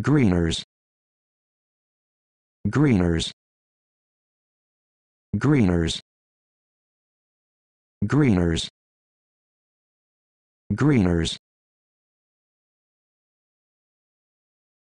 greeners greeners greeners greeners greeners